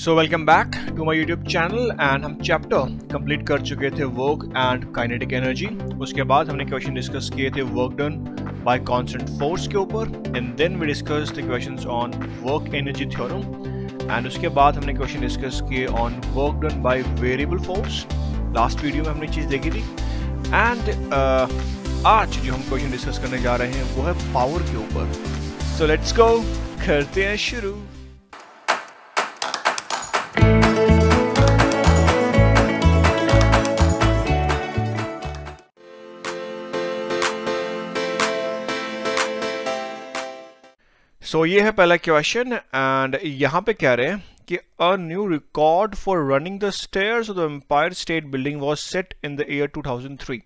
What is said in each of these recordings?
So welcome back to my YouTube channel and हम chapter complete कर चुके थे वर्क एंड काइनेटिक एनर्जी उसके बाद हमने क्वेश्चन डिस्कस किए थे work done by constant force के ऊपर and then we discuss the questions on work energy theorem and उसके बाद हमने क्वेश्चन डिस्कस किए on work done by variable force last video में हमने चीज़ देखी थी एंड uh, आज जो हम क्वेश्चन डिस्कस करने जा रहे हैं वो है पावर के ऊपर सो लेट्स गो करते हैं शुरू सो so, ये है पहला क्वेश्चन एंड यहाँ पे कह रहे हैं कि a new record for running the stairs of the Empire State building was set in the year 2003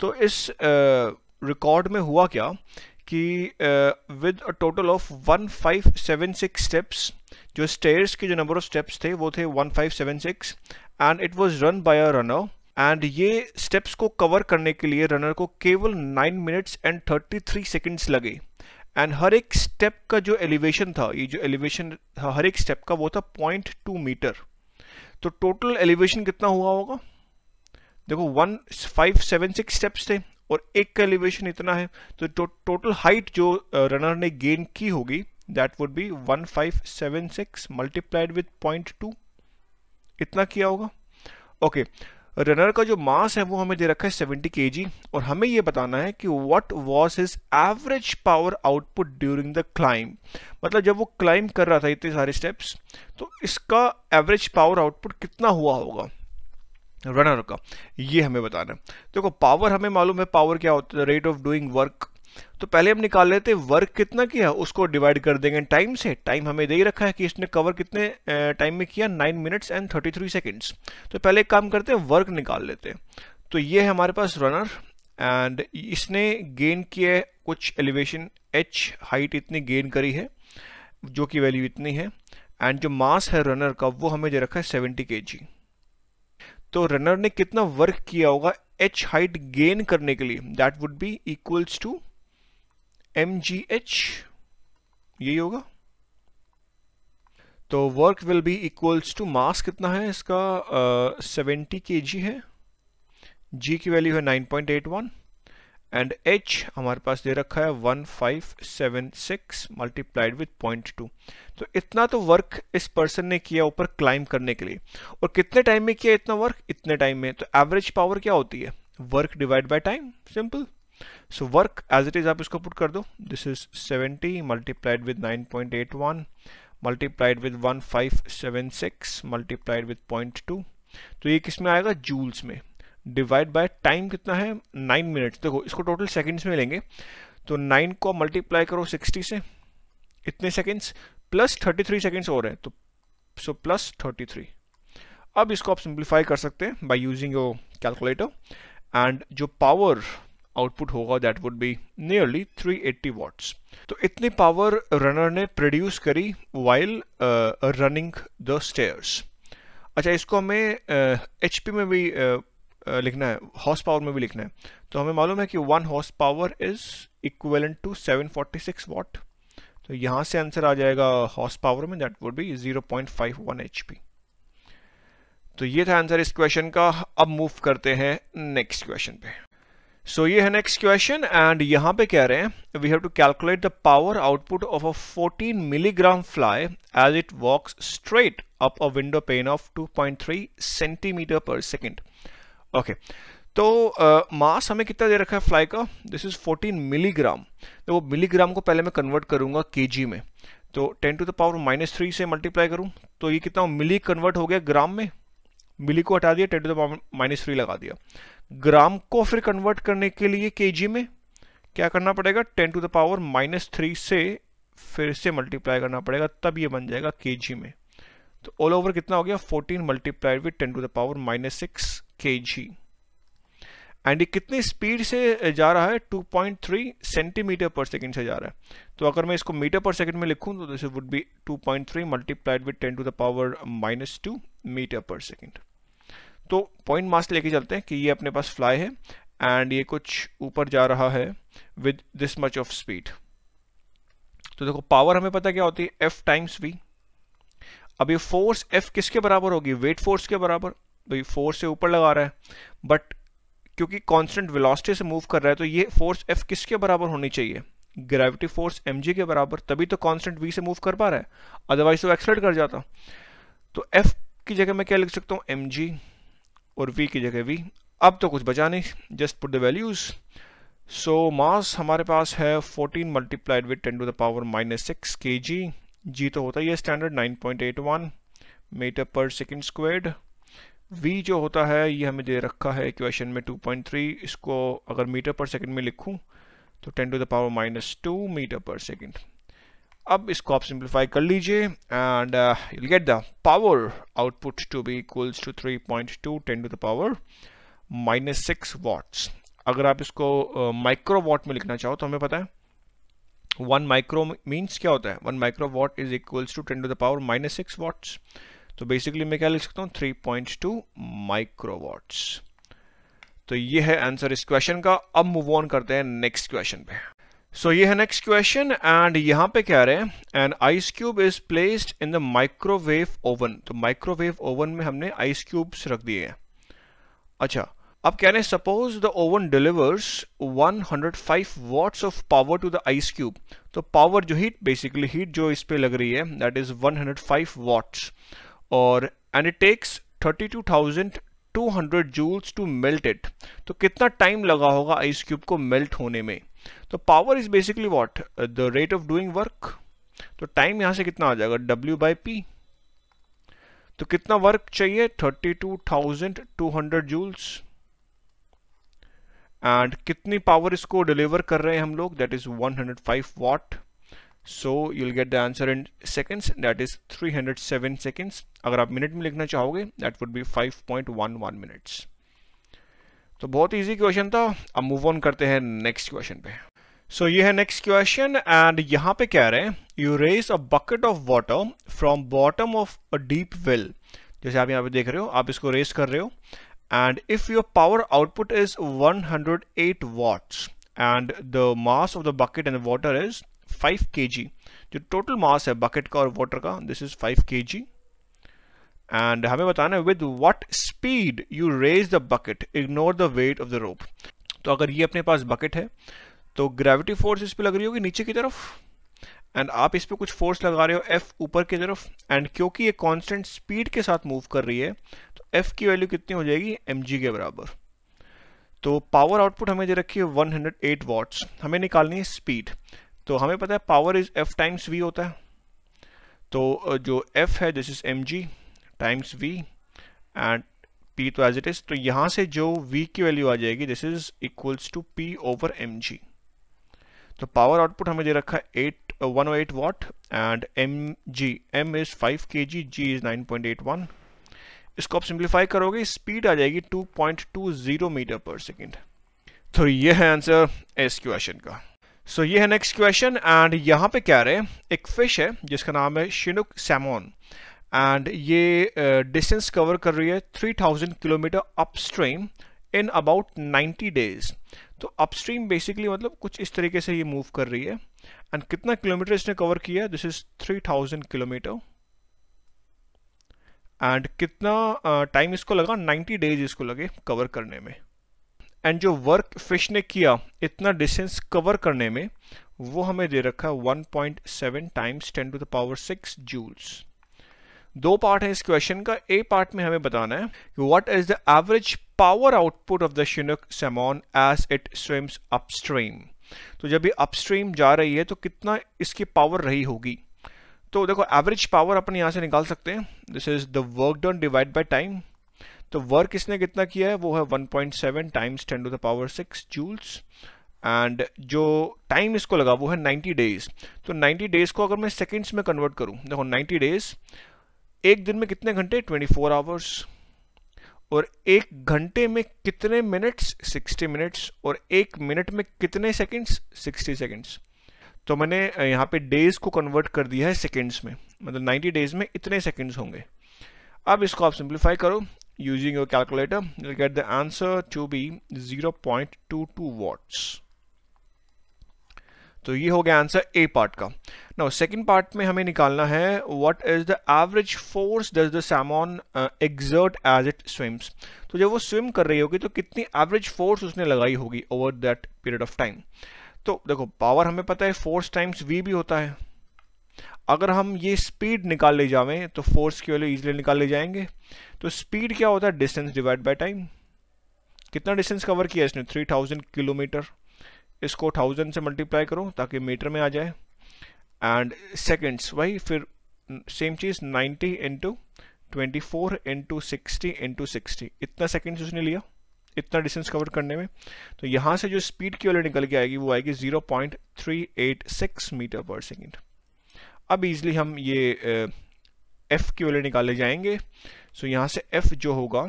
तो इस रिकॉर्ड uh, में हुआ क्या कि with a total of 1576 steps जो स्टेयर्स के जो नंबर ऑफ स्टेप्स थे वो थे 1576 and it was run by a runner and ये स्टेप्स को कवर करने के लिए रनर को केवल 9 मिनट्स एंड 33 सेकंड्स लगे एंड हर एक स्टेप का जो एलिवेशन था ये जो एलिवेशन था हर एक स्टेप का वो था पॉइंट टू मीटर तो टोटल एलिवेशन कितना हुआ होगा देखो one five seven six steps थे और एक का एलिवेशन इतना है तो टोटल हाइट जो रनर uh, ने गेन की होगी that would be one five seven six multiplied with point two इतना किया होगा ओके okay, रनर का जो मास है वो हमें दे रखा है 70 के और हमें ये बताना है कि what was his average power output during the climb मतलब जब वो क्लाइम कर रहा था इतने सारे स्टेप्स तो इसका एवरेज पावर आउटपुट कितना हुआ होगा रनर का ये हमें बताना है देखो तो पावर हमें मालूम है पावर क्या होता है रेट ऑफ डूइंग वर्क तो पहले हम निकाल लेते हैं वर्क कितना किया उसको डिवाइड कर देंगे टाइम से टाइम हमें दे ही रखा है कि इसने कवर कितने टाइम में किया nine minutes and thirty three seconds तो पहले एक काम करते हैं वर्क निकाल लेते हैं तो ये है हमारे पास रनर एंड इसने गेन किए कुछ एलिवेशन एच हाइट इतनी गेन करी है जो कि वैल्यू इतनी है एंड जो मास है रनर का वो हमें दे रखा है सेवेंटी के तो रनर ने कितना वर्क किया होगा एच हाइट गेन करने के लिए that would be equals to M G H यही होगा तो work will be equals to mass कितना है इसका सेवेंटी के जी है जी की वैल्यू है nine point eight one and H हमारे पास दे रखा है one five seven six multiplied with point two तो इतना तो वर्क इस पर्सन ने किया ऊपर क्लाइम करने के लिए और कितने टाइम में किया इतना वर्क इतने टाइम में तो एवरेज पावर क्या होती है work divide by time simple so work as it is आप इसको पुट कर दो this is 70 multiplied with 9.81 multiplied with 1576 multiplied with 0.2 तो ये किस में आएगा जूल्स में डिवाइड बाय टाइम कितना है नाइन मिनट्स देखो इसको टोटल सेकंड्स में लेंगे तो नाइन को मल्टीप्लाई करो सिक्सटी से इतने seconds plus thirty three seconds और हैं तो सो प्लस थर्टी थ्री अब इसको आप सिंप्लीफाई कर सकते हैं by using your calculator and जो पावर आउटपुट होगा that would be nearly 380 watts तो इतनी पावर रनर ने प्रोड्यूस करी वाइल रनिंग द स्टेयर्स अच्छा इसको हमें एच uh, में भी uh, uh लिखना है हॉर्स पावर में भी लिखना है तो हमें मालूम है कि one horse power is equivalent to 746 watt तो यहां से आंसर आ जाएगा हॉर्स पावर में दैट वुड बी 0.51 एचपी तो ये था आंसर इस क्वेश्चन का अब मूव करते हैं नेक्स्ट क्वेश्चन पे सो ये है नेक्स्ट क्वेश्चन एंड यहाँ पे कह रहे हैं we have to calculate the power output of a 14 milligram fly as it walks straight up a window pane of 2.3 centimeter पर सेकेंड ओके तो मास uh, हमें कितना दे रखा है फ्लाई का दिस इज 14 मिलीग्राम तो वो मिलीग्राम को पहले मैं कन्वर्ट करूंगा के में तो 10 to the power minus three से मल्टीप्लाई करूं तो ये कितना मिली कन्वर्ट हो गया ग्राम में मिली को हटा दिया ten to the power minus three लगा दिया ग्राम को फिर कन्वर्ट करने के लिए केजी में क्या करना पड़ेगा ten to the power minus three से फिर से मल्टीप्लाई करना पड़ेगा तब ये बन जाएगा केजी में तो ऑल ओवर कितना हो गया 14 multiplied with 10 to the power minus six के जी एंड ये कितनी स्पीड से जा रहा है 2.3 सेंटीमीटर पर सेकंड से जा रहा है तो अगर मैं इसको मीटर पर सेकंड में लिखूं तो this would be 2.3 multiplied with ten to the power minus two metre पर सेकंड तो पॉइंट मास्क लेके चलते हैं कि ये अपने पास फ्लाई है एंड ये कुछ ऊपर जा रहा है with this much of speed तो देखो पावर हमें पता क्या होती है एफ टाइम्स वी अब ये फोर्स एफ किसके बराबर होगी वेट फोर्स के बराबर तो ये फोर्स से ऊपर लगा रहा है बट क्योंकि कांस्टेंट वेलोसिटी से मूव कर रहा है तो ये फोर्स एफ किसके बराबर होनी चाहिए ग्रेविटी फोर्स एम के बराबर तभी तो कांस्टेंट वी से मूव कर पा रहा है अदरवाइज तो एक्सलेट कर जाता तो एफ की जगह मैं क्या लिख सकता हूँ एम और वी की जगह वी अब तो कुछ बचा नहीं just put the values so mass हमारे पास है 14 multiplied with 10 to the power minus six के जी जी तो होता ही है standard 9.81 metre per second squared v जो होता है ये हमें दे रखा है इक्वेशन में 2.3 इसको अगर मीटर पर सेकेंड में लिखूं तो 10 to the power minus two metre per second अब इसको आप सिंप्लीफाई कर लीजिए and you get the power output to be equals to three point two ten to the power minus six watts अगर आप इसको माइक्रो uh, वॉट में लिखना चाहो तो हमें पता है वन माइक्रो मीन्स क्या होता है one micro watt is equals to ten to the power minus six watts तो बेसिकली मैं क्या लिख सकता हूँ three point two micro watts तो ये है आंसर इस क्वेश्चन का अब मूव ऑन करते हैं नेक्स्ट क्वेश्चन पे सो ये है नेक्स्ट क्वेश्चन एंड यहाँ पे कह रहे हैं and ice cube is placed in the microwave oven तो माइक्रोवेव ओवन में हमने आइस क्यूब्स रख दिए हैं अच्छा अब कह रहे हैं suppose the oven delivers 105 watts of power to the ice cube तो पावर जो हीट बेसिकली हीट जो इस पे लग रही है दैट इज 105 वॉट्स और and it takes 32,200 joules to melt it तो कितना टाइम लगा होगा आइस क्यूब को मेल्ट होने में तो power is basically watt the rate of doing work तो टाइम यहां से कितना आ जाएगा डब्ल्यू बाई पी तो कितना वर्क चाहिए thirty two two thousand hundred joules and कितनी पावर इसको डिलीवर कर रहे हैं हम लोग that is one hundred five watt so you'll get the answer in seconds that is three hundred seven seconds अगर आप मिनट में लिखना चाहोगे that would be five point one one minutes तो बहुत इजी क्वेश्चन था अब मूव ऑन करते हैं नेक्स्ट क्वेश्चन पे सो so, ये है नेक्स्ट क्वेश्चन एंड यहाँ पे कह रहे हैं you raise a bucket of water from bottom of a deep well जैसे आप यहाँ पे देख रहे हो आप इसको रेस कर रहे हो and if your power output is 108 hundred eight and the mass of the bucket and water is 5 kg जो टोटल मास है बकेट का और वाटर का दिस इज 5 kg एंड हमें बताना है with what speed you raise the bucket ignore the weight of the rope तो अगर ये अपने पास बकेट है तो ग्रेविटी फोर्स इस पर लग रही होगी नीचे की तरफ एंड आप इस पर कुछ फोर्स लगा रहे हो एफ ऊपर की तरफ एंड क्योंकि ये कॉन्स्टेंट स्पीड के साथ मूव कर रही है तो एफ की वैल्यू कितनी हो जाएगी एम जी के बराबर तो पावर आउटपुट हमें दे रखी है 108 वॉट्स हमें निकालनी है स्पीड तो हमें पता है power is f times v होता है तो जो एफ है this is m g times v and p तो एज इट इज तो यहां से जो वी की वैल्यू आ जाएगी this is equals to p over m g तो पावर आउटपुट हमें दे रखा है eight one eight watt and m g m is five k g g is nine point eight one इसको आप सिंप्लीफाई करोगे स्पीड आ जाएगी two point two zero metre per second तो ये है आंसर इस क्वेश्चन का सो so, ये है नेक्स्ट क्वेश्चन एंड यहाँ पे क्या रहे एक फिश है जिसका नाम है शिनुक सैमोन एंड ये डिस्टेंस uh, कवर कर रही है 3000 kilometre upstream in about 90 days तो अपस्ट्रीम बेसिकली मतलब कुछ इस तरीके से ये मूव कर रही है एंड कितना किलोमीटर इसने कवर किया है दिस इज 3000 किलोमीटर एंड कितना टाइम uh, इसको लगा 90 डेज इसको लगे कवर करने में एंड जो वर्क फिश ने किया इतना डिस्टेंस कवर करने में वो हमें दे रखा है 1.7 times 10 to the power 6 joules दो पार्ट है इस क्वेश्चन का ए पार्ट में हमें बताना है what is the average power output of the chinook salmon as it swims upstream तो जब ये अपस्ट्रीम जा रही है तो कितना इसकी पावर रही होगी तो देखो एवरेज पावर अपन यहां से निकाल सकते हैं this is the work done divide by time तो वर्क इसने कितना किया है वो है 1.7 times ten to the power joules and जो टाइम इसको लगा वो है 90 डेज तो 90 डेज को अगर मैं सेकेंड्स में कन्वर्ट करूं देखो 90 डेज एक दिन में कितने घंटे 24 आवर्स और एक घंटे में कितने मिनट्स 60 मिनट्स और एक मिनट में कितने सेकंड्स 60 सेकंड्स तो मैंने यहाँ पे डेज को कन्वर्ट कर दिया है सेकंड्स में मतलब 90 डेज में इतने सेकंड्स होंगे अब इसको आप सिंप्लीफाई करो using your calculator get the answer to be 0.22 point two two watts तो ये हो गया आंसर ए पार्ट का नाउ सेकंड पार्ट में हमें निकालना है what is the average force does the salmon exert as it swims तो जब वो स्विम कर रही होगी तो कितनी एवरेज फोर्स उसने लगाई होगी over that period of time तो देखो पावर हमें पता है फोर्स टाइम्स वी भी होता है अगर हम ये स्पीड निकाल ले जावें तो फोर्स की वैल्यू इजिली निकाल ले जाएंगे तो स्पीड क्या होता है डिस्टेंस डिवाइड बाय टाइम कितना डिस्टेंस कवर किया इसने 3000 किलोमीटर इसको थाउजेंड से मल्टीप्लाई करो ताकि मीटर में आ जाए एंड सेकेंड्स वही फिर सेम चीज़ ninety into twenty four into sixty into sixty इतना सेकेंड्स उसने लिया इतना डिस्टेंस कवर करने में तो यहाँ से जो स्पीड की वाली निकल के आएगी वो आएगी zero point three eight six metre per second अब ईजिली हम ये एफ़ की वाले निकाले जाएंगे सो so, यहाँ से एफ़ जो होगा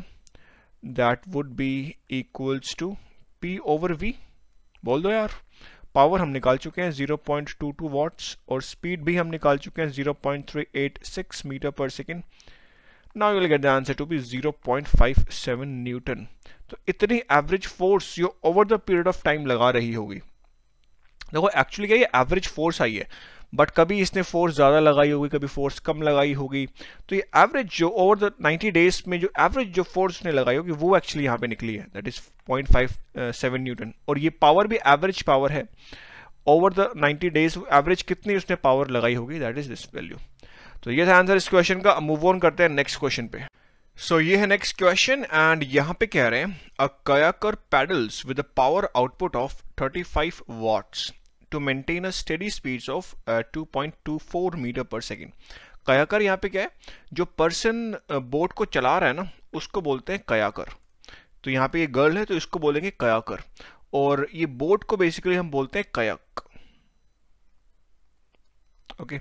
that would be equals to p over v बोल दो यार पावर हम निकाल चुके हैं 0.22 वॉट्स और स्पीड भी हम निकाल चुके हैं 0.386 metre per second now you will get the answer to be 0.57 newton तो इतनी एवरेज फोर्स जो over the period of time लगा रही होगी देखो एक्चुअली क्या ये एवरेज फोर्स आई है बट कभी इसने फोर्स ज़्यादा लगाई होगी कभी फोर्स कम लगाई होगी तो ये एवरेज जो ओवर द 90 डेज में जो एवरेज जो फोर्स ने लगाई होगी वो एक्चुअली यहाँ पे निकली है that is point five seven newton और ये पावर भी एवरेज पावर है ओवर द 90 डेज एवरेज कितनी उसने पावर लगाई होगी दैट इज़ दिस वैल्यू तो ये था आंसर इस क्वेश्चन का मूव ऑन करते हैं नेक्स्ट क्वेश्चन पे सो so, ये है नेक्स्ट क्वेश्चन एंड यहाँ पे कह रहे हैं a kayaker paddles with a power output of 35 watts to maintain a steady speeds of uh, 2.24 metre per second kayaker यहाँ पे क्या है जो पर्सन बोट uh, को चला रहा है ना उसको बोलते हैं कयाकर तो यहाँ पे ये गर्ल है तो इसको बोलेंगे कयाकर और ये बोट को बेसिकली हम बोलते हैं कयाक ओके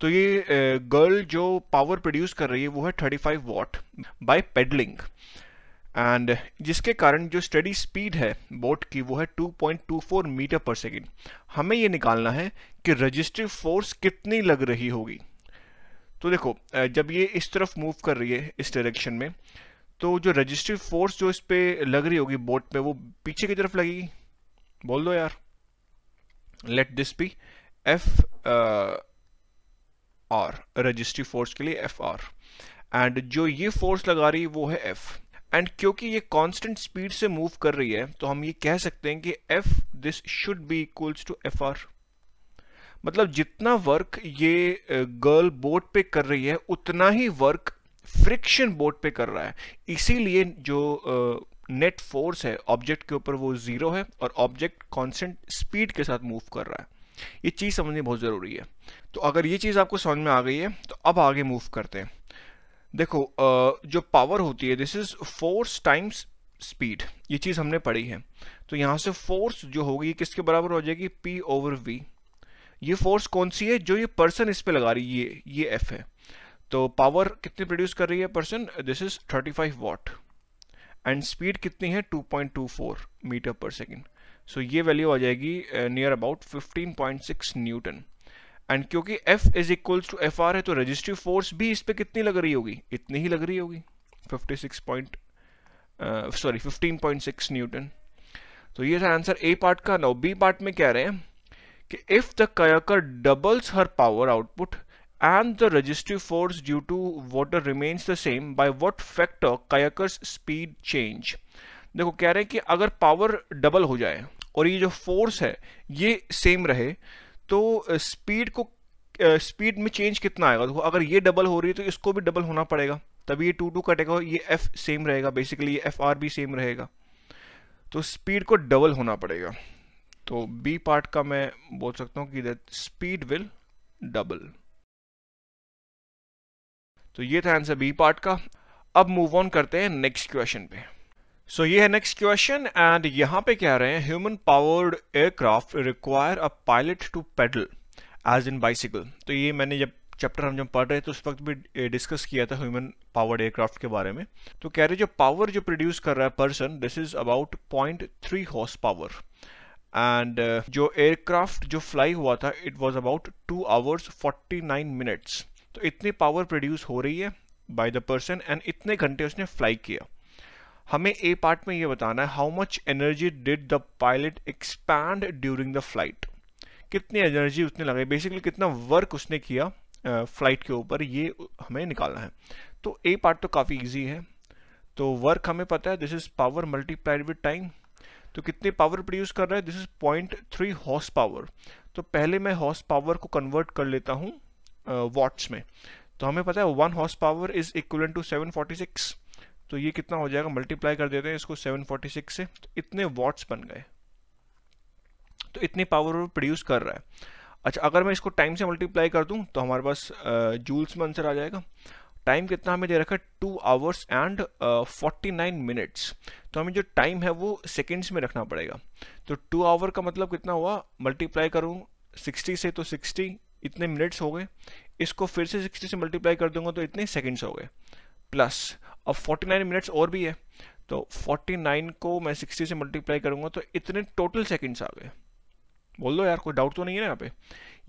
तो ये गर्ल uh, जो पावर प्रोड्यूस कर रही है वो है 35 वॉट बाय पेडलिंग एंड जिसके कारण जो स्टडी स्पीड है बोट की वो है 2.24 मीटर पर सेकेंड हमें ये निकालना है कि रजिस्ट्री फोर्स कितनी लग रही होगी तो देखो जब ये इस तरफ मूव कर रही है इस डायरेक्शन में तो जो रजिस्ट्री फोर्स जो इस पर लग रही होगी बोट पे वो पीछे की तरफ लगेगी बोल दो यार let this be f r resistive force के लिए एफ आर एंड जो ये फोर्स लगा रही है वो है एफ एंड क्योंकि ये कांस्टेंट स्पीड से मूव कर रही है तो हम ये कह सकते हैं कि f this should be equals to f r मतलब जितना वर्क ये गर्ल बोट पे कर रही है उतना ही वर्क फ्रिक्शन बोट पे कर रहा है इसीलिए जो नेट uh, फोर्स है ऑब्जेक्ट के ऊपर वो जीरो है और ऑब्जेक्ट कांस्टेंट स्पीड के साथ मूव कर रहा है ये चीज़ समझनी बहुत ज़रूरी है तो अगर ये चीज़ आपको समझ में आ गई है तो अब आगे मूव करते हैं देखो जो पावर होती है this is force times speed ये चीज़ हमने पढ़ी है तो यहां से फोर्स जो होगी किसके बराबर हो जाएगी पी ओवर वी ये फोर्स कौन सी है जो ये पर्सन इस पर लगा रही है ये ये एफ है तो पावर कितनी प्रोड्यूस कर रही है person this is 35 watt and speed कितनी है 2.24 मीटर पर सेकेंड सो ये वैल्यू आ जाएगी नियर अबाउट 15.6 न्यूटन एंड क्योंकि f is equals to f r है तो रजिस्ट्री फोर्स भी इस पर कितनी लग रही होगी इतनी ही लग रही होगी fifty six point sorry fifteen point six newton तो ये था आंसर ए पार्ट का नाउ बी पार्ट में कह रहे हैं कि if the kayaker doubles her power output and the resistive force due to water remains the same by what factor kayaker speed change देखो कह रहे हैं कि अगर पावर डबल हो जाए और ये जो फोर्स है ये सेम रहे तो स्पीड को स्पीड में चेंज कितना आएगा देखो तो अगर ये डबल हो रही है तो इसको भी डबल होना पड़ेगा तभी ये टू टू कटेगा ये एफ सेम रहेगा बेसिकली ये एफ आर भी सेम रहेगा तो स्पीड को डबल होना पड़ेगा तो बी पार्ट का मैं बोल सकता हूँ कि दैट स्पीड विल डबल तो ये था आंसर बी पार्ट का अब मूव ऑन करते हैं नेक्स्ट क्वेश्चन पे सो so, ये है नेक्स्ट क्वेश्चन एंड यहाँ पे कह रहे हैं human powered aircraft require a pilot to pedal as in bicycle तो ये मैंने जब चैप्टर हम जब पढ़ रहे थे तो उस वक्त भी डिस्कस किया था ह्यूमन पावर्ड एयरक्राफ्ट के बारे में तो कह रहे जो पावर जो प्रोड्यूस कर रहा है person this is about point three horse power and जो एयरक्राफ्ट जो फ्लाई हुआ था it was about two hours forty nine minutes तो इतनी पावर प्रोड्यूस हो रही है बाय द पर्सन एंड इतने घंटे उसने फ्लाई किया हमें ए पार्ट में ये बताना है how much energy did the pilot expend during the flight कितनी एनर्जी उसने लगाई बेसिकली कितना वर्क उसने किया फ्लाइट के ऊपर ये हमें निकालना है तो ए पार्ट तो काफ़ी ईजी है तो वर्क हमें पता है this is power multiplied with time तो कितने पावर प्रोड्यूस कर रहा है this is point three horse power तो पहले मैं हॉर्स पावर को कन्वर्ट कर लेता हूँ uh, में तो हमें पता है one horse power is equal to seven forty six तो ये कितना हो जाएगा मल्टीप्लाई कर देते हैं इसको 746 से तो इतने वॉट्स बन गए तो इतनी पावर प्रोड्यूस कर रहा है अच्छा अगर मैं इसको टाइम से मल्टीप्लाई कर दूं तो हमारे पास जूल्स में आंसर आ जाएगा टाइम कितना हमें दे रखा है two hours and forty nine minutes तो हमें जो टाइम है वो सेकेंड्स में रखना पड़ेगा तो टू आवर का मतलब कितना हुआ मल्टीप्लाई करूँ सिक्सटी से तो सिक्सटी इतने मिनट्स हो गए इसको फिर से सिक्सटी से मल्टीप्लाई कर दूंगा तो इतने सेकेंड्स हो गए प्लस अब 49 मिनट्स और भी है तो 49 को मैं 60 से मल्टीप्लाई करूंगा तो इतने टोटल सेकंड्स आ गए बोल दो यार कोई डाउट तो नहीं है ना यहाँ पे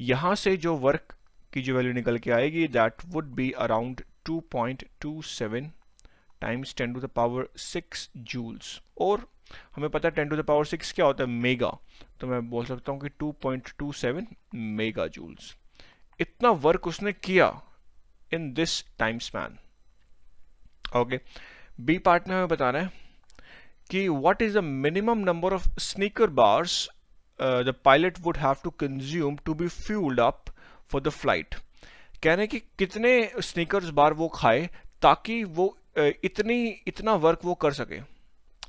यहाँ से जो वर्क की जो वैल्यू निकल के आएगी that would be around 2.27 times 10 to the power 6 joules और हमें पता है ten to the power six क्या होता है मेगा तो मैं बोल सकता हूँ कि सेवन मेगा जूल्स इतना वर्क उसने किया in this time span okay b part में हमें रहे हैं कि what is the minimum number of sneaker bars the pilot would have to consume to be fueled up for the flight कह रहे हैं कि कितने स्नीकर्स बार वो खाए ताकि वो uh, इतनी इतना वर्क वो कर सके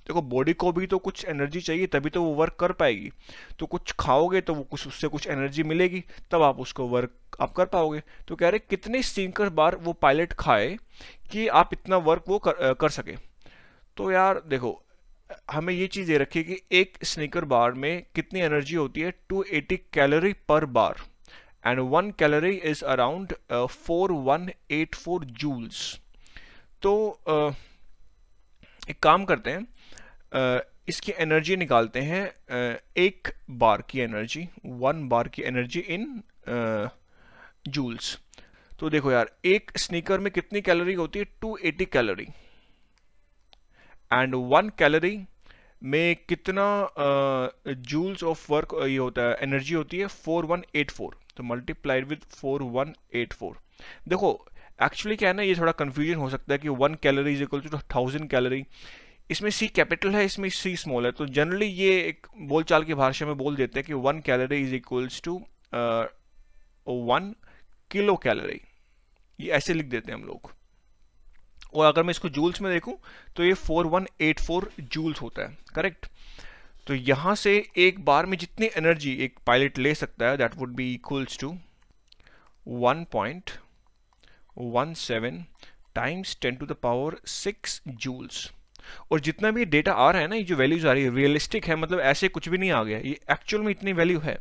देखो बॉडी को भी तो कुछ एनर्जी चाहिए तभी तो वो वर्क कर पाएगी तो कुछ खाओगे तो वो कुछ उससे कुछ एनर्जी मिलेगी तब आप उसको वर्क आप कर पाओगे तो कह रहे कितने सिंकर बार वो पायलट खाए कि आप इतना वर्क वो कर, कर सके तो यार देखो हमें ये चीज़ दे रखी है कि एक स्निकर बार में कितनी एनर्जी होती है 280 calorie per bar and one calorie is around four one eight four joules तो uh, एक काम करते हैं इसकी एनर्जी निकालते हैं एक बार की एनर्जी वन बार की एनर्जी इन जूल्स तो देखो यार एक स्नीकर में कितनी कैलोरी होती है two eighty calorie and one calorie में कितना जूल्स ऑफ वर्क ये होता है एनर्जी होती है फोर वन एट फोर तो multiplied with four one eight four देखो एक्चुअली क्या है ना ये थोड़ा कंफ्यूजन हो सकता है कि one calorie is equal to thousand calorie इसमें सी कैपिटल है इसमें सी स्मॉल है तो जनरली ये एक बोलचाल की भाषा में बोल देते हैं कि one calorie is equals to one kilo calorie ये ऐसे लिख देते हैं हम लोग और अगर मैं इसको जूल्स में देखूं तो ये 4184 जूल्स होता है करेक्ट तो यहां से एक बार में जितनी एनर्जी एक पायलट ले सकता है that would be equals to 1.17 times 10 to the power 6 joules और जितना भी डेटा आ रहा है ना ये जो वैल्यूज आ रही है रियलिस्टिक है मतलब ऐसे कुछ भी नहीं आ गया ये एक्चुअल में इतनी वैल्यू है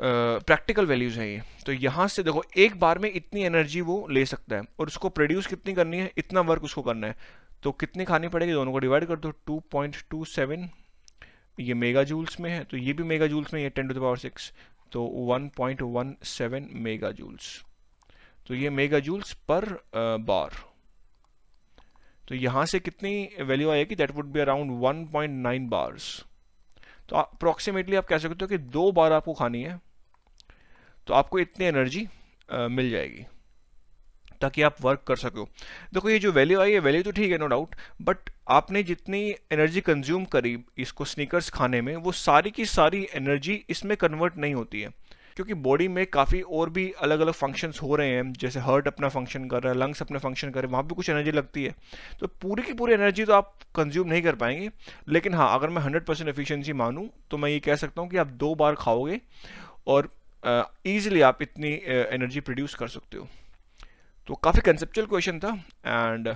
प्रैक्टिकल uh, वैल्यूज़ है ये तो यहाँ से देखो एक बार में इतनी एनर्जी वो ले सकता है और उसको प्रोड्यूस कितनी करनी है इतना वर्क उसको करना है तो कितनी खानी पड़ेगी दोनों को डिवाइड कर दो टू पॉइंट टू सेवन ये मेगा जूल्स में है तो ये भी मेगा जूल्स में ये ten to the power six तो one point one seven mega joules तो ये मेगा जूल्स पर बार uh, तो यहां से कितनी वैल्यू आएगी that would be around 1.9 bars तो अप्रॉक्सीमेटली आप कह सकते हो कि दो बार आपको खानी है तो आपको इतनी एनर्जी मिल जाएगी ताकि आप वर्क कर सको देखो ये जो वैल्यू आई है वैल्यू तो ठीक है नो डाउट बट आपने जितनी एनर्जी कंज्यूम करी इसको स्नीकर्स खाने में वो सारी की सारी एनर्जी इसमें कन्वर्ट नहीं होती है क्योंकि बॉडी में काफ़ी और भी अलग अलग फंक्शंस हो रहे हैं जैसे हार्ट अपना फंक्शन कर रहा है लंग्स अपना फंक्शन कर रहे हैं वहाँ भी कुछ एनर्जी लगती है तो पूरी की पूरी एनर्जी तो आप कंज्यूम नहीं कर पाएंगे लेकिन हाँ अगर मैं हंड्रेड परसेंट एफिशिएंसी मानूँ तो मैं ये कह सकता हूँ कि आप दो बार खाओगे और ईजिली आप इतनी एनर्जी प्रोड्यूस कर सकते हो तो काफ़ी कंसेप्चुअल क्वेश्चन था एंड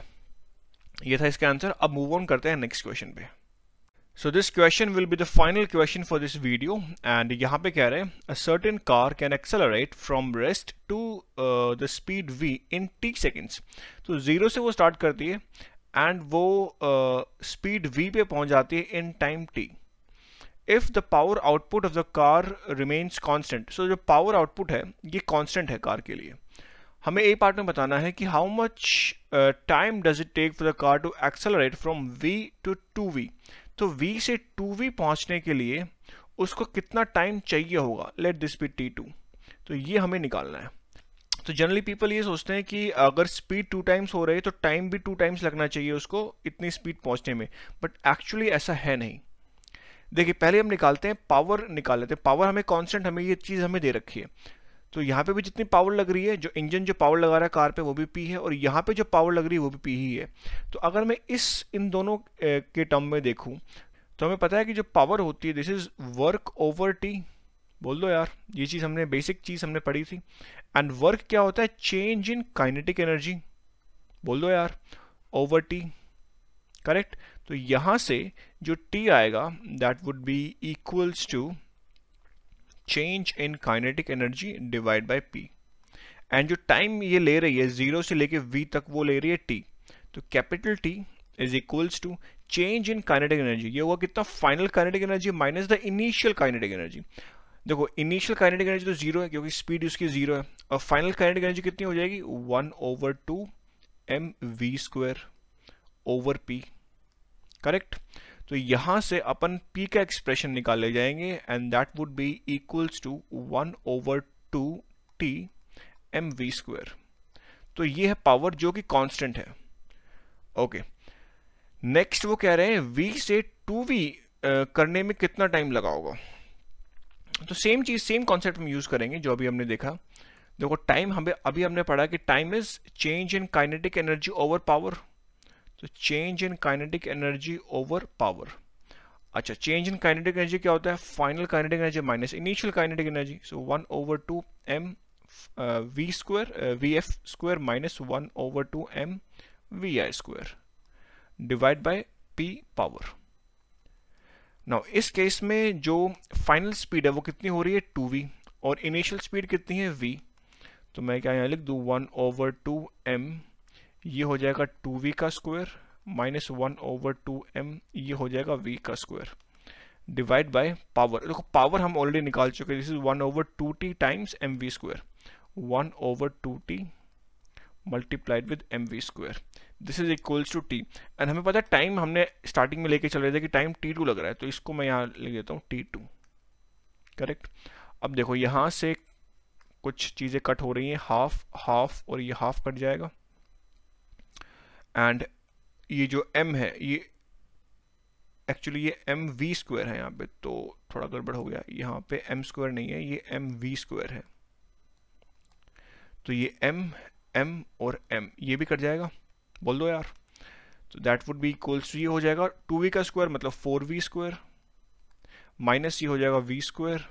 ये था इसका आंसर अब मूव ऑन करते हैं नेक्स्ट क्वेश्चन पे so this question will be the final question for this video and यहाँ पे कह रहे हैं a certain car can accelerate from rest to the speed v in t seconds तो जीरो से वो स्टार्ट करती है एंड वो स्पीड uh, वी पे पहुंच जाती है in time t if the power output of the car remains constant so जो पावर आउटपुट है ये कॉन्स्टेंट है कार के लिए हमें ए पार्ट में बताना है कि how much time does it take for the car to accelerate from v to two v तो v से 2v पहुंचने के लिए उसको कितना टाइम चाहिए होगा let this be t two तो ये हमें निकालना है तो जनरली पीपल ये सोचते हैं कि अगर स्पीड टू टाइम्स हो रही है तो टाइम भी टू टाइम्स लगना चाहिए उसको इतनी स्पीड पहुंचने में बट एक्चुअली ऐसा है नहीं देखिए पहले हम निकालते हैं पावर निकाल लेते हैं पावर हमें कॉन्स्टेंट हमें ये चीज़ हमें दे रखी है तो यहाँ पे भी जितनी पावर लग रही है जो इंजन जो पावर लगा रहा है कार पे वो भी पी है और यहाँ पे जो पावर लग रही है वो भी पी ही है तो अगर मैं इस इन दोनों के टर्म में देखूँ तो हमें पता है कि जो पावर होती है this is work over t बोल दो यार ये चीज़ हमने बेसिक चीज़ हमने पढ़ी थी एंड वर्क क्या होता है चेंज इन काइनेटिक एनर्जी बोल दो यार ओवर टी करेक्ट तो यहाँ से जो टी आएगा that would be equals to change in kinetic energy divide by p and जो टाइम ये ले रही है जीरो से लेके वी तक वो ले रही है टी तो capital t is equals to change in kinetic energy ये हुआ कितना final kinetic energy minus the initial kinetic energy देखो इनिशियल काइनेटिक एनर्जी तो जीरो है क्योंकि स्पीड उसकी जीरो है और फाइनल काइनेटिक एनर्जी कितनी हो जाएगी one over two m v square over p correct तो यहां से अपन p का एक्सप्रेशन निकाले जाएंगे and that would be equals to one over two t m v square तो ये है पावर जो कि कांस्टेंट है ओके okay. नेक्स्ट वो कह रहे हैं v से टू वी करने में कितना टाइम लगा होगा तो सेम चीज सेम कॉन्सेप्ट हम यूज करेंगे जो अभी हमने देखा देखो टाइम हमें अभी हमने पढ़ा कि time is change in kinetic energy over power तो change in kinetic energy over power अच्छा चेंज इन काइनेटिक एनर्जी क्या होता है final kinetic energy minus initial kinetic energy so one over two m v square v f square minus one over two m v i square divide by p power now इस case में जो final speed है वो कितनी हो रही है two v और इनिशियल स्पीड कितनी है वी तो मैं क्या यहाँ लिख दूँ वन ओवर टू एम ये हो जाएगा टू वी का square minus one over two m ये हो जाएगा वी का स्क्वायर डिवाइड बाय पावर देखो पावर हम ऑलरेडी निकाल चुके हैं this is one over two t times m v square one over two t multiplied with m v square this is equals to t and हमें पता है time हमने starting में लेके चल रहे थे कि टाइम टी टू लग रहा है तो इसको मैं यहाँ लिख देता हूँ टी टू करेक्ट अब देखो यहाँ से कुछ चीज़ें कट हो रही हैं हाफ हाफ और ये हाफ कट जाएगा एंड ये जो m है ये एक्चुअली ये एम वी स्क्वायर है यहाँ पे तो थोड़ा गड़बड़ हो गया यहाँ पे एम स्क्वायर नहीं है ये एम वी स्क्वायर है तो ये एम एम और एम ये भी कट जाएगा बोल दो यार तो that would be equals to ये हो जाएगा टू वी का स्क्वायर मतलब फोर वी स्क्वायर माइनस ये हो जाएगा v square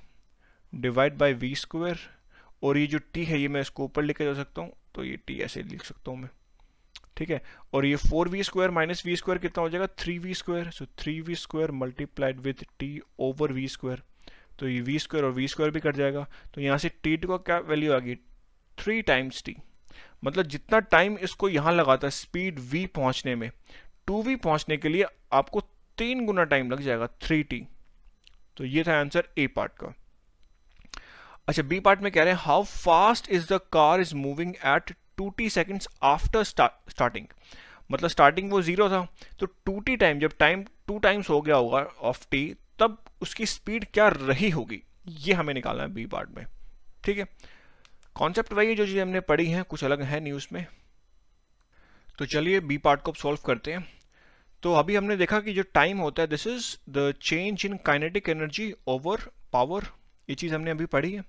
divide by v square और ये जो टी है ये मैं इसको ऊपर लेके जा सकता हूँ तो ये टी ऐसे लिख सकता हूँ मैं ठीक है और ये four v square minus v square कितना हो जाएगा three v square so three v square multiplied with t over v square तो ये वी स्क्वायर और वी स्क्वायर भी कट जाएगा तो यहाँ से टी टू का क्या वैल्यू आ गई थ्री टाइम्स टी मतलब जितना टाइम इसको यहाँ लगाता है स्पीड वी पहुँचने में टू वी पहुँचने के लिए आपको तीन गुना टाइम लग जाएगा थ्री टी तो ये था आंसर ए पार्ट का अच्छा बी पार्ट में कह रहे हैं how fast is the car is moving at two t seconds after starting मतलब स्टार्टिंग वो ज़ीरो था तो टू टी टाइम जब टाइम टू टाइम्स हो गया होगा ऑफ टी तब उसकी स्पीड क्या रही होगी ये हमें निकालना है बी पार्ट में ठीक है कॉन्सेप्ट वही है जो चीज़ें हमने पढ़ी हैं कुछ अलग है न्यूज़ में तो चलिए बी पार्ट को सॉल्व करते हैं तो अभी हमने देखा कि जो टाइम होता है this is the change in kinetic energy over power ये चीज़ हमने अभी पढ़ी है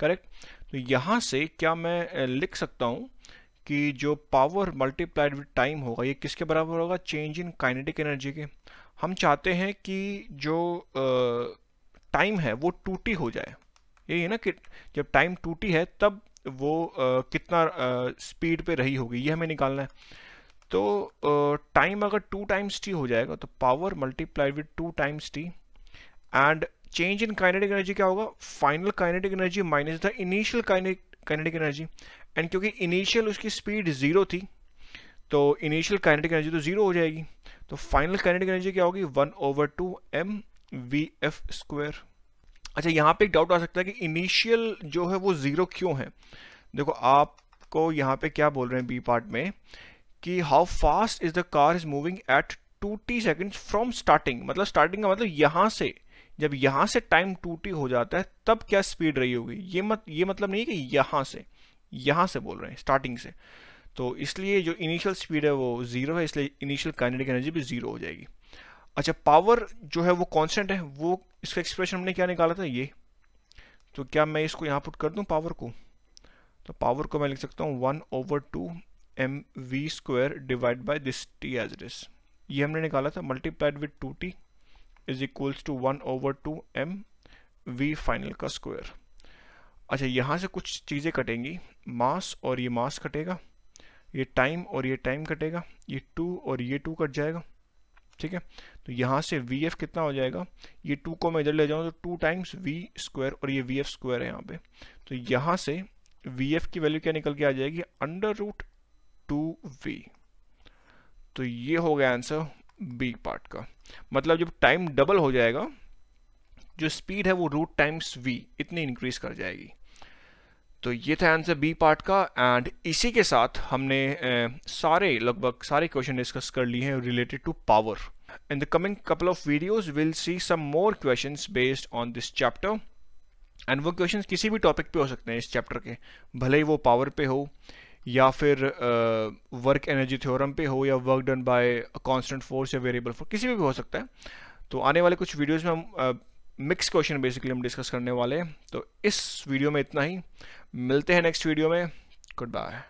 करेक्ट तो यहाँ से क्या मैं लिख सकता हूँ कि जो पावर मल्टीप्लाइड विद टाइम होगा ये किसके बराबर होगा चेंज इन काइनेटिक एनर्जी के हम चाहते हैं कि जो टाइम है वो टूटी हो जाए यही है ना कि जब टाइम टूटी है तब वो आ, कितना स्पीड पे रही होगी ये हमें निकालना है तो टाइम अगर टू टाइम्स टी हो जाएगा तो power multiplied with two times t and change in kinetic energy क्या होगा final kinetic energy minus the initial kinetic energy and क्योंकि इनिशियल उसकी स्पीड जीरो थी तो इनिशियल काइनेटिक एनर्जी तो जीरो हो जाएगी तो फाइनल काइनेटिक एनर्जी क्या होगी one over two m v f square अच्छा यहाँ पे एक डाउट आ सकता है कि इनिशियल जो है वो ज़ीरो क्यों है देखो आपको यहाँ पे क्या बोल रहे हैं बी पार्ट में कि how fast is the car is moving at two t seconds from starting मतलब स्टार्टिंग का मतलब यहाँ से जब यहाँ से टाइम टूटी हो जाता है तब क्या स्पीड रही होगी ये मत ये मतलब नहीं कि यहाँ से यहाँ से बोल रहे हैं स्टार्टिंग से तो इसलिए जो इनिशियल स्पीड है वो ज़ीरो है इसलिए इनिशियल काइनेटिक एनर्जी भी ज़ीरो हो जाएगी अच्छा पावर जो है वो कांस्टेंट है वो इसका एक्सप्रेशन हमने क्या निकाला था ये तो क्या मैं इसको यहाँ पुट कर दूँ पावर को तो पावर को मैं लिख सकता हूँ one over two m v square divide by this t as it is ये हमने निकाला था multiplied with two t is equals to one over two m v final का स्क्वायर अच्छा यहाँ से कुछ चीज़ें कटेंगी मास और ये मास कटेगा ये टाइम और ये टाइम कटेगा ये टू और ये टू कट जाएगा ठीक है तो यहाँ से वी एफ कितना हो जाएगा ये टू को मैं इधर ले जाऊँ तो टू टाइम्स वी स्क्वायर और ये वी एफ स्क्वायर है यहाँ पे तो यहाँ से वी एफ की वैल्यू क्या निकल के आ जाएगी अंडर रूट टू वी तो ये हो गया आंसर बी पार्ट का मतलब जब टाइम डबल हो जाएगा जो स्पीड है वो रूट टाइम्स वी इतनी इंक्रीज कर जाएगी तो ये था आंसर बी पार्ट का एंड इसी के साथ हमने ए, सारे लगभग सारे क्वेश्चन डिस्कस कर लिए हैं related to power in the coming couple of videos will see some more questions based on this chapter and वो क्वेश्चंस किसी भी टॉपिक पे हो सकते हैं इस चैप्टर के भले ही वो पावर पे हो या फिर वर्क एनर्जी थ्योरम पे हो या work done by constant force या वेरिएबल फोर्स किसी भी, भी हो सकता है तो आने वाले कुछ वीडियोस में हम मिक्स क्वेश्चन बेसिकली हम डिस्कस करने वाले हैं तो इस वीडियो में इतना ही मिलते हैं नेक्स्ट वीडियो में गुड बाय